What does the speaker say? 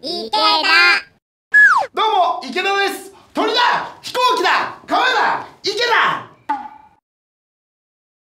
池田どうも池田です